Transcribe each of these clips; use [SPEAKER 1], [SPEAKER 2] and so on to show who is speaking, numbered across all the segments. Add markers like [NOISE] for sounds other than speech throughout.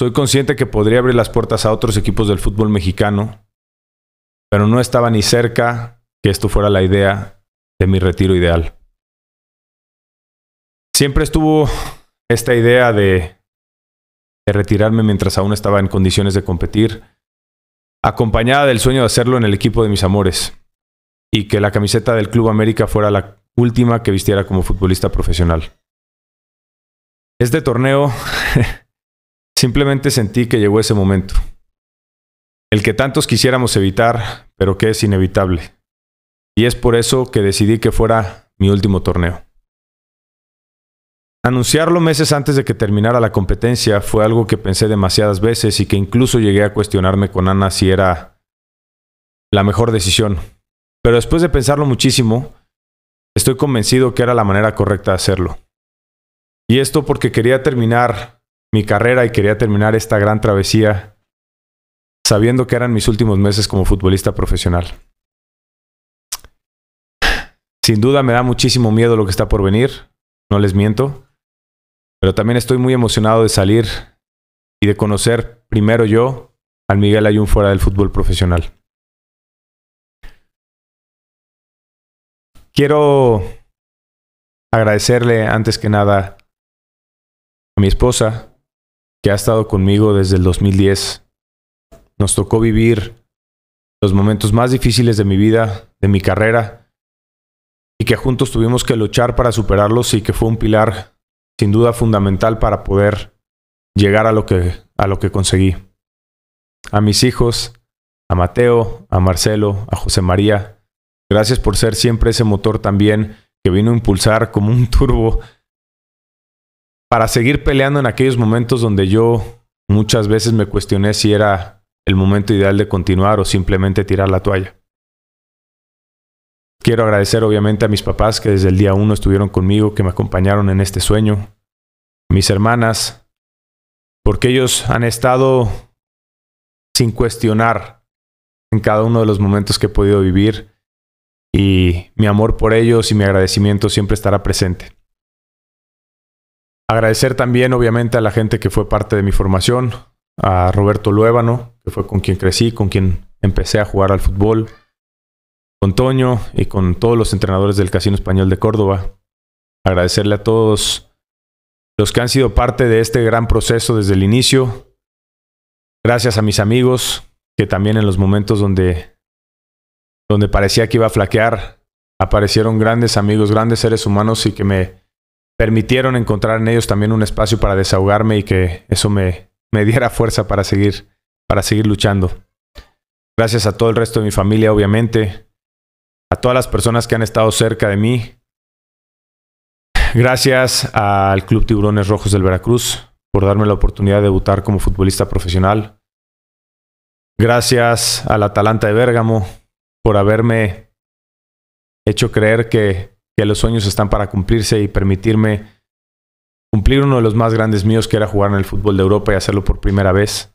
[SPEAKER 1] Soy consciente que podría abrir las puertas a otros equipos del fútbol mexicano, pero no estaba ni cerca que esto fuera la idea de mi retiro ideal. Siempre estuvo esta idea de, de retirarme mientras aún estaba en condiciones de competir, acompañada del sueño de hacerlo en el equipo de mis amores y que la camiseta del Club América fuera la última que vistiera como futbolista profesional. Este torneo [LAUGHS] Simplemente sentí que llegó ese momento. El que tantos quisiéramos evitar, pero que es inevitable. Y es por eso que decidí que fuera mi último torneo. Anunciarlo meses antes de que terminara la competencia fue algo que pensé demasiadas veces y que incluso llegué a cuestionarme con Ana si era la mejor decisión. Pero después de pensarlo muchísimo, estoy convencido que era la manera correcta de hacerlo. Y esto porque quería terminar mi carrera y quería terminar esta gran travesía sabiendo que eran mis últimos meses como futbolista profesional. Sin duda me da muchísimo miedo lo que está por venir, no les miento, pero también estoy muy emocionado de salir y de conocer primero yo al Miguel Ayun fuera del fútbol profesional. Quiero agradecerle antes que nada a mi esposa, que ha estado conmigo desde el 2010. Nos tocó vivir los momentos más difíciles de mi vida, de mi carrera, y que juntos tuvimos que luchar para superarlos y que fue un pilar sin duda fundamental para poder llegar a lo que, a lo que conseguí. A mis hijos, a Mateo, a Marcelo, a José María, gracias por ser siempre ese motor también que vino a impulsar como un turbo para seguir peleando en aquellos momentos donde yo muchas veces me cuestioné si era el momento ideal de continuar o simplemente tirar la toalla. Quiero agradecer obviamente a mis papás que desde el día uno estuvieron conmigo, que me acompañaron en este sueño, mis hermanas, porque ellos han estado sin cuestionar en cada uno de los momentos que he podido vivir y mi amor por ellos y mi agradecimiento siempre estará presente. Agradecer también, obviamente, a la gente que fue parte de mi formación, a Roberto Luévano, que fue con quien crecí, con quien empecé a jugar al fútbol, con Toño y con todos los entrenadores del Casino Español de Córdoba. Agradecerle a todos los que han sido parte de este gran proceso desde el inicio. Gracias a mis amigos, que también en los momentos donde, donde parecía que iba a flaquear, aparecieron grandes amigos, grandes seres humanos y que me permitieron encontrar en ellos también un espacio para desahogarme y que eso me, me diera fuerza para seguir, para seguir luchando. Gracias a todo el resto de mi familia, obviamente, a todas las personas que han estado cerca de mí. Gracias al Club Tiburones Rojos del Veracruz por darme la oportunidad de debutar como futbolista profesional. Gracias al Atalanta de Bérgamo por haberme hecho creer que los sueños están para cumplirse y permitirme cumplir uno de los más grandes míos, que era jugar en el fútbol de Europa y hacerlo por primera vez.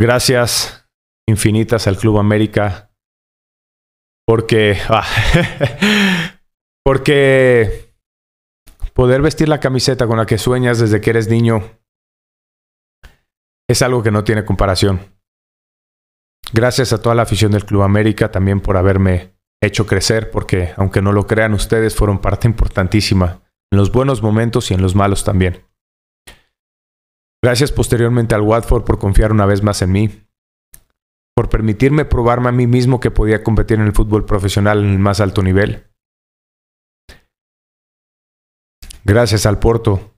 [SPEAKER 1] Gracias infinitas al Club América, porque, ah, [LAUGHS] porque poder vestir la camiseta con la que sueñas desde que eres niño es algo que no tiene comparación. Gracias a toda la afición del Club América también por haberme hecho crecer porque, aunque no lo crean ustedes, fueron parte importantísima en los buenos momentos y en los malos también. Gracias posteriormente al Watford por confiar una vez más en mí, por permitirme probarme a mí mismo que podía competir en el fútbol profesional en el más alto nivel. Gracias al Porto,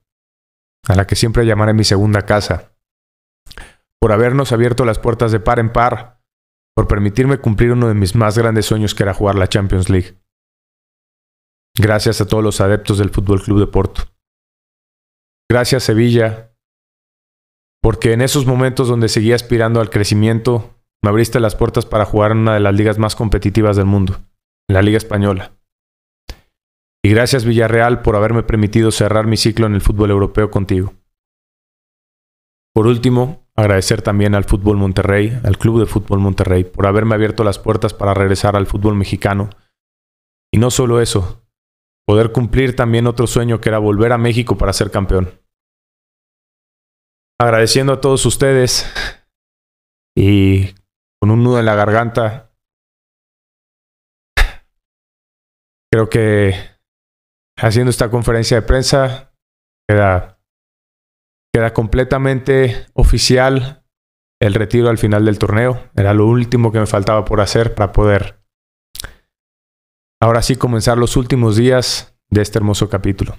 [SPEAKER 1] a la que siempre llamaré mi segunda casa, por habernos abierto las puertas de par en par por permitirme cumplir uno de mis más grandes sueños que era jugar la Champions League. Gracias a todos los adeptos del Fútbol Club de Porto. Gracias Sevilla, porque en esos momentos donde seguía aspirando al crecimiento, me abriste las puertas para jugar en una de las ligas más competitivas del mundo, la Liga Española. Y gracias Villarreal por haberme permitido cerrar mi ciclo en el fútbol europeo contigo. Por último, Agradecer también al Fútbol Monterrey, al Club de Fútbol Monterrey, por haberme abierto las puertas para regresar al fútbol mexicano. Y no solo eso, poder cumplir también otro sueño que era volver a México para ser campeón. Agradeciendo a todos ustedes y con un nudo en la garganta, creo que haciendo esta conferencia de prensa queda Queda completamente oficial el retiro al final del torneo. Era lo último que me faltaba por hacer para poder ahora sí comenzar los últimos días de este hermoso capítulo.